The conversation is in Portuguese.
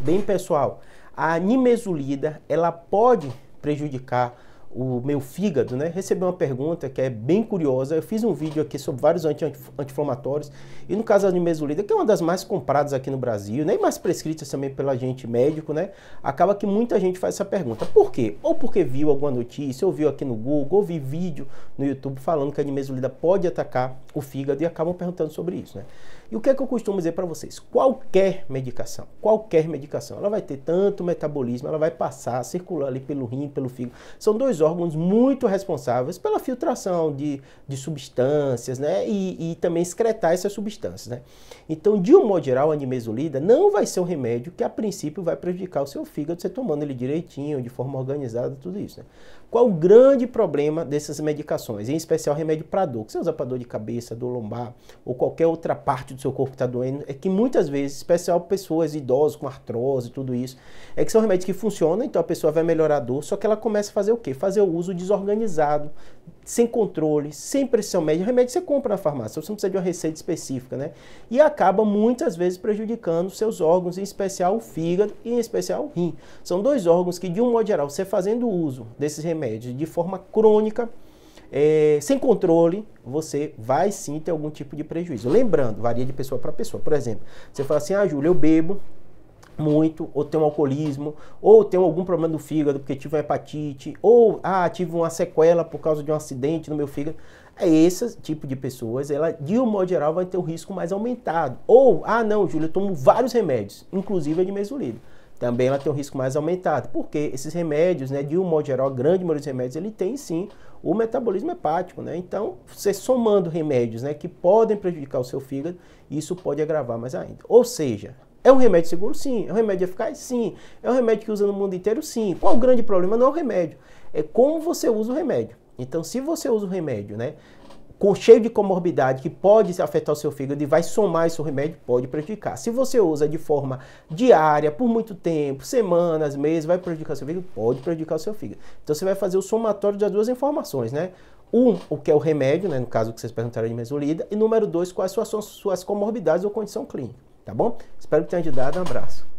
Bem, pessoal, a nimesulida ela pode prejudicar o meu fígado, né? Recebi uma pergunta que é bem curiosa. Eu fiz um vídeo aqui sobre vários anti-inflamatórios e no caso da nimesulida, que é uma das mais compradas aqui no Brasil, nem né? mais prescritas também pela gente médico, né? Acaba que muita gente faz essa pergunta. Por quê? Ou porque viu alguma notícia, ou viu aqui no Google, ou vi vídeo no YouTube falando que a nimesulida pode atacar o fígado e acabam perguntando sobre isso, né? E o que é que eu costumo dizer para vocês? Qualquer medicação, qualquer medicação, ela vai ter tanto metabolismo, ela vai passar, circular ali pelo rim, pelo fígado. São dois órgãos muito responsáveis pela filtração de, de substâncias, né? E, e também excretar essas substâncias, né? Então, de um modo geral, a nimesulida não vai ser um remédio que a princípio vai prejudicar o seu fígado, você tomando ele direitinho, de forma organizada, tudo isso, né? Qual o grande problema dessas medicações, em especial remédio para dor, que você usa para dor de cabeça, dor lombar ou qualquer outra parte do seu corpo está doendo, é que muitas vezes, especial pessoas idosas com artrose e tudo isso, é que são remédios que funcionam, então a pessoa vai melhorar a dor, só que ela começa a fazer o quê? Fazer o uso desorganizado, sem controle, sem precisão médica. Remédio você compra na farmácia, você não precisa de uma receita específica, né? E acaba muitas vezes prejudicando seus órgãos, em especial o fígado e em especial o rim. São dois órgãos que, de um modo geral, você fazendo uso desses remédios de forma crônica, é, sem controle, você vai sim ter algum tipo de prejuízo. Lembrando, varia de pessoa para pessoa. Por exemplo, você fala assim, ah, Júlio, eu bebo muito, ou tenho alcoolismo, ou tenho algum problema no fígado porque tive uma hepatite, ou ah, tive uma sequela por causa de um acidente no meu fígado. é Esse tipo de pessoas, ela de um modo geral vai ter um risco mais aumentado. Ou, ah não, Júlio, eu tomo vários remédios, inclusive a de mesolida também ela tem um risco mais aumentado, porque esses remédios, né, de um modo geral, a grande maioria dos remédios, ele tem sim o metabolismo hepático, né? Então, você somando remédios, né, que podem prejudicar o seu fígado, isso pode agravar mais ainda. Ou seja, é um remédio seguro? Sim. É um remédio eficaz? Sim. É um remédio que usa no mundo inteiro? Sim. Qual o grande problema? Não é o remédio, é como você usa o remédio. Então, se você usa o remédio, né, cheio de comorbidade que pode afetar o seu fígado e vai somar esse remédio, pode prejudicar. Se você usa de forma diária, por muito tempo, semanas, meses, vai prejudicar o seu fígado? Pode prejudicar o seu fígado. Então você vai fazer o somatório das duas informações, né? Um, o que é o remédio, né? No caso que vocês perguntaram de mesolida. E número dois, quais são suas, suas comorbidades ou condição clínica, tá bom? Espero que tenha ajudado. Um abraço.